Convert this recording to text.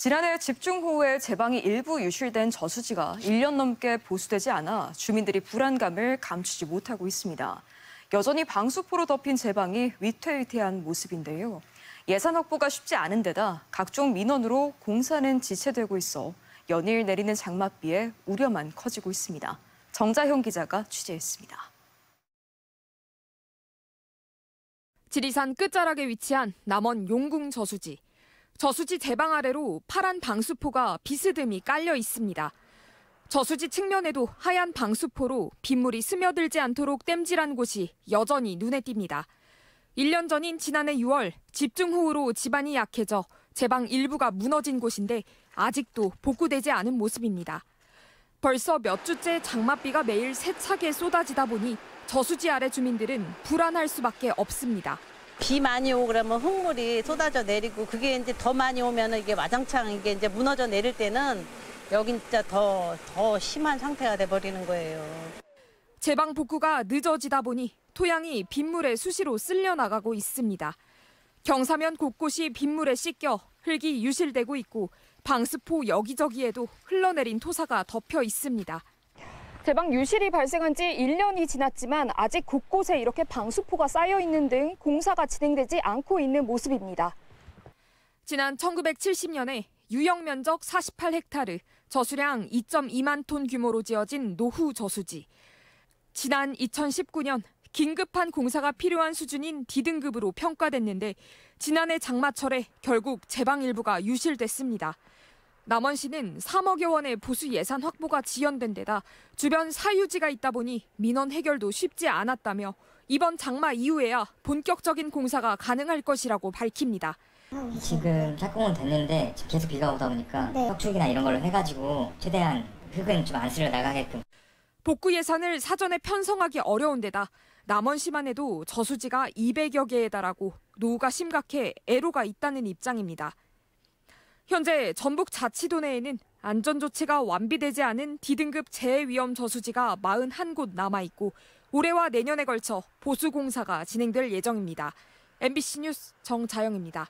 지난해 집중호우에 제방이 일부 유실된 저수지가 1년 넘게 보수되지 않아 주민들이 불안감을 감추지 못하고 있습니다. 여전히 방수포로 덮인 제방이 위태위태한 모습인데요. 예산 확보가 쉽지 않은 데다 각종 민원으로 공사는 지체되고 있어 연일 내리는 장맛비에 우려만 커지고 있습니다. 정자형 기자가 취재했습니다. 지리산 끝자락에 위치한 남원 용궁 저수지. 저수지 제방 아래로 파란 방수포가 비스듬히 깔려 있습니다. 저수지 측면에도 하얀 방수포로 빗물이 스며들지 않도록 땜질한 곳이 여전히 눈에 띕니다. 1년 전인 지난해 6월 집중호우로 집안이 약해져 제방 일부가 무너진 곳인데 아직도 복구되지 않은 모습입니다. 벌써 몇 주째 장맛비가 매일 세차게 쏟아지다 보니 저수지 아래 주민들은 불안할 수밖에 없습니다. 비 많이 오고 그러면 흙물이 쏟아져 내리고 그게 이제 더 많이 오면 이게 와장창 이게 이제 무너져 내릴 때는 여긴 진짜 더, 더 심한 상태가 돼버리는 거예요. 제방 복구가 늦어지다 보니 토양이 빗물에 수시로 쓸려나가고 있습니다. 경사면 곳곳이 빗물에 씻겨 흙이 유실되고 있고 방수포 여기저기에도 흘러내린 토사가 덮여 있습니다. 대방 유실이 발생한 지 1년이 지났지만 아직 곳곳에 이렇게 방수포가 쌓여 있는 등 공사가 진행되지 않고 있는 모습입니다. 지난 1970년에 유형 면적 48헥타르, 저수량 2.2만 톤 규모로 지어진 노후 저수지. 지난 2019년 긴급한 공사가 필요한 수준인 D등급으로 평가됐는데 지난해 장마철에 결국 제방 일부가 유실됐습니다. 남원시는 3억여 원의 보수 예산 확보가 지연된 데다 주변 사유지가 있다 보니 민원 해결도 쉽지 않았다며 이번 장마 이후에야 본격적인 공사가 가능할 것이라고 밝힙니다. 지금 착공은 됐는데 계속 비가 오다 보니까 네. 축이나 이런 걸로 해가지고 최대한 흙은 좀안 쓸려 나가게끔. 복구 예산을 사전에 편성하기 어려운 데다 남원시만 해도 저수지가 200여 개에 달하고 노후가 심각해 애로가 있다는 입장입니다. 현재 전북 자치도 내에는 안전조치가 완비되지 않은 D등급 재해위험 저수지가 41곳 남아있고 올해와 내년에 걸쳐 보수공사가 진행될 예정입니다. MBC 뉴스 정자영입니다.